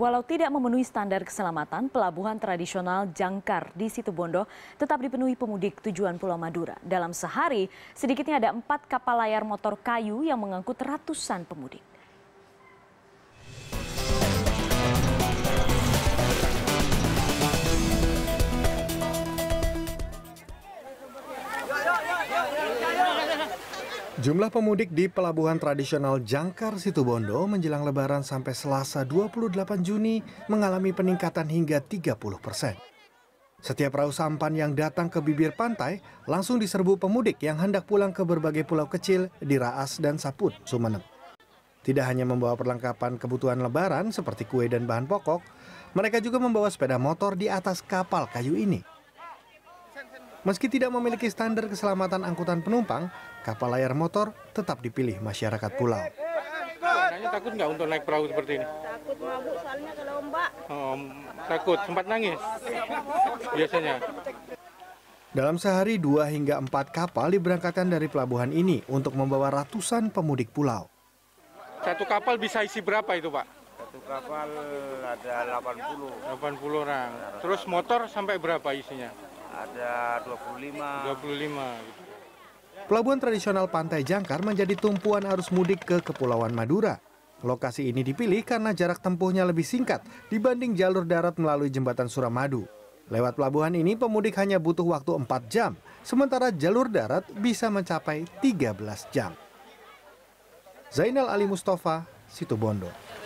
Walau tidak memenuhi standar keselamatan, pelabuhan tradisional Jangkar di Situbondo tetap dipenuhi pemudik tujuan Pulau Madura. Dalam sehari, sedikitnya ada empat kapal layar motor kayu yang mengangkut ratusan pemudik. Jumlah pemudik di pelabuhan tradisional Jangkar Situbondo menjelang lebaran sampai Selasa 28 Juni mengalami peningkatan hingga 30 persen. Setiap perahu sampan yang datang ke bibir pantai langsung diserbu pemudik yang hendak pulang ke berbagai pulau kecil di Raas dan Saput, Sumeneb. Tidak hanya membawa perlengkapan kebutuhan lebaran seperti kue dan bahan pokok, mereka juga membawa sepeda motor di atas kapal kayu ini. Meski tidak memiliki standar keselamatan angkutan penumpang, kapal layar motor tetap dipilih masyarakat pulau. Nanya takut nggak untuk naik perahu seperti ini? Takut mabuk soalnya kalau ombak. Oh, takut, sempat nangis biasanya. Dalam sehari, dua hingga empat kapal diberangkatkan dari pelabuhan ini untuk membawa ratusan pemudik pulau. Satu kapal bisa isi berapa itu, Pak? Satu kapal ada 80. 80 orang. Terus motor sampai berapa isinya? ada 25. 25 gitu. Pelabuhan tradisional Pantai Jangkar menjadi tumpuan arus mudik ke Kepulauan Madura. Lokasi ini dipilih karena jarak tempuhnya lebih singkat dibanding jalur darat melalui jembatan Suramadu. Lewat pelabuhan ini pemudik hanya butuh waktu 4 jam, sementara jalur darat bisa mencapai 13 jam. Zainal Ali Mustafa, Situbondo.